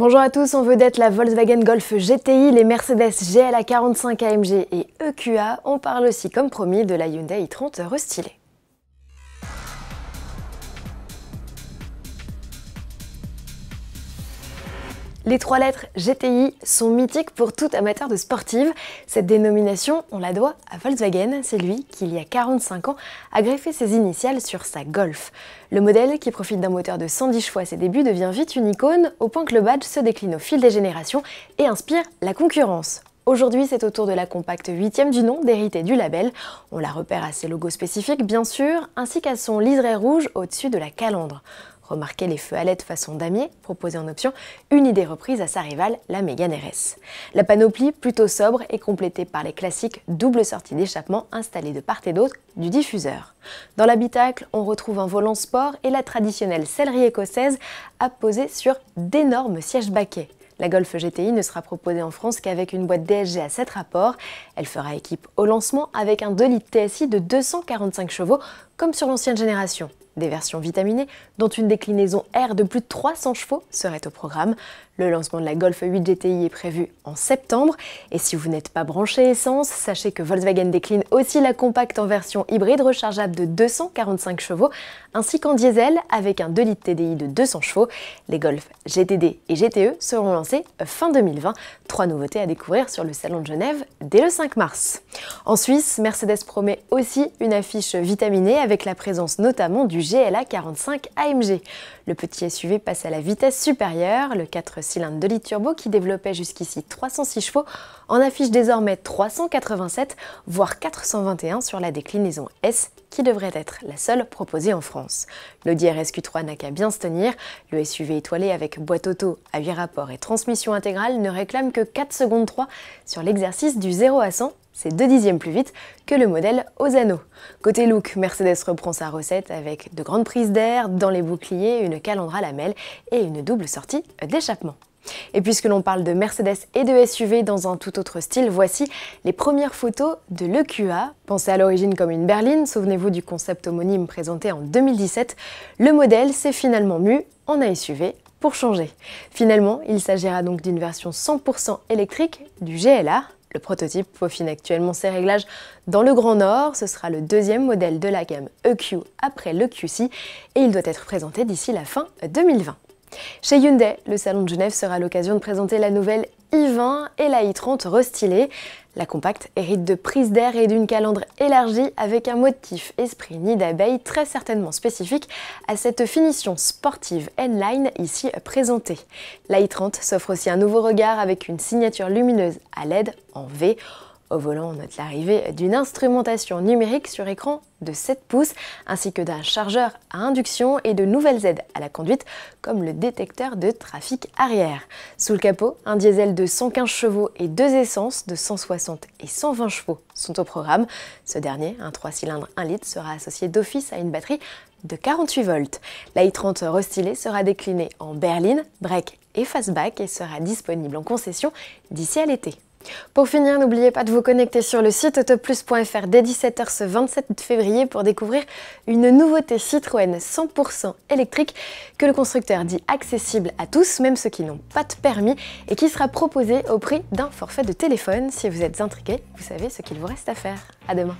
Bonjour à tous, on vedette, la Volkswagen Golf GTI, les Mercedes GLA 45 AMG et EQA. On parle aussi, comme promis, de la Hyundai i30 restylée. Les trois lettres GTI sont mythiques pour tout amateur de sportive. Cette dénomination, on la doit à Volkswagen, c'est lui qui, il y a 45 ans, a greffé ses initiales sur sa Golf. Le modèle, qui profite d'un moteur de 110 chevaux à ses débuts, devient vite une icône, au point que le badge se décline au fil des générations et inspire la concurrence. Aujourd'hui, c'est au tour de la compacte 8 du nom d'hériter du label. On la repère à ses logos spécifiques, bien sûr, ainsi qu'à son liseré rouge au-dessus de la calandre. Remarquez les feux à LED façon damier, proposés en option, une idée reprise à sa rivale, la Mégane RS. La panoplie, plutôt sobre, est complétée par les classiques double sorties d'échappement installées de part et d'autre du diffuseur. Dans l'habitacle, on retrouve un volant sport et la traditionnelle sellerie écossaise apposée sur d'énormes sièges baquets. La Golf GTI ne sera proposée en France qu'avec une boîte DSG à 7 rapports. Elle fera équipe au lancement avec un 2 litres TSI de 245 chevaux, comme sur l'ancienne génération des versions vitaminées, dont une déclinaison R de plus de 300 chevaux serait au programme. Le lancement de la Golf 8 GTI est prévu en septembre. Et si vous n'êtes pas branché essence, sachez que Volkswagen décline aussi la compacte en version hybride rechargeable de 245 chevaux, ainsi qu'en diesel avec un 2 litres TDI de 200 chevaux. Les Golf GTD et GTE seront lancés fin 2020. Trois nouveautés à découvrir sur le Salon de Genève dès le 5 mars. En Suisse, Mercedes promet aussi une affiche vitaminée avec la présence notamment du GLA 45 AMG. Le petit SUV passe à la vitesse supérieure, le 4 cylindres de litre turbo qui développait jusqu'ici 306 chevaux en affiche désormais 387 voire 421 sur la déclinaison S qui devrait être la seule proposée en France. L'Audi q 3 n'a qu'à bien se tenir, le SUV étoilé avec boîte auto à rapport et transmission intégrale ne réclame que 4 secondes 3 sur l'exercice du 0 à 100 c'est deux dixièmes plus vite que le modèle aux anneaux. Côté look, Mercedes reprend sa recette avec de grandes prises d'air dans les boucliers, une calandre à lamelles et une double sortie d'échappement. Et puisque l'on parle de Mercedes et de SUV dans un tout autre style, voici les premières photos de l'EQA. Pensé à l'origine comme une berline, souvenez-vous du concept homonyme présenté en 2017, le modèle s'est finalement mu en SUV pour changer. Finalement, il s'agira donc d'une version 100% électrique du GLA, le prototype peaufine actuellement ses réglages dans le Grand Nord. Ce sera le deuxième modèle de la gamme EQ après le QC et il doit être présenté d'ici la fin 2020. Chez Hyundai, le salon de Genève sera l'occasion de présenter la nouvelle i20 et la i30 restylée. La compacte hérite de prises d'air et d'une calandre élargie avec un motif esprit nid d'abeille très certainement spécifique à cette finition sportive N-Line ici présentée. La i30 s'offre aussi un nouveau regard avec une signature lumineuse à LED en V au volant, on note l'arrivée d'une instrumentation numérique sur écran de 7 pouces, ainsi que d'un chargeur à induction et de nouvelles aides à la conduite, comme le détecteur de trafic arrière. Sous le capot, un diesel de 115 chevaux et deux essences de 160 et 120 chevaux sont au programme. Ce dernier, un 3 cylindres 1 litre, sera associé d'office à une batterie de 48 volts. La i30 restylée sera déclinée en berline, break et fastback et sera disponible en concession d'ici à l'été. Pour finir, n'oubliez pas de vous connecter sur le site autoplus.fr dès 17h ce 27 février pour découvrir une nouveauté Citroën 100% électrique que le constructeur dit accessible à tous, même ceux qui n'ont pas de permis, et qui sera proposée au prix d'un forfait de téléphone. Si vous êtes intrigué, vous savez ce qu'il vous reste à faire. À demain.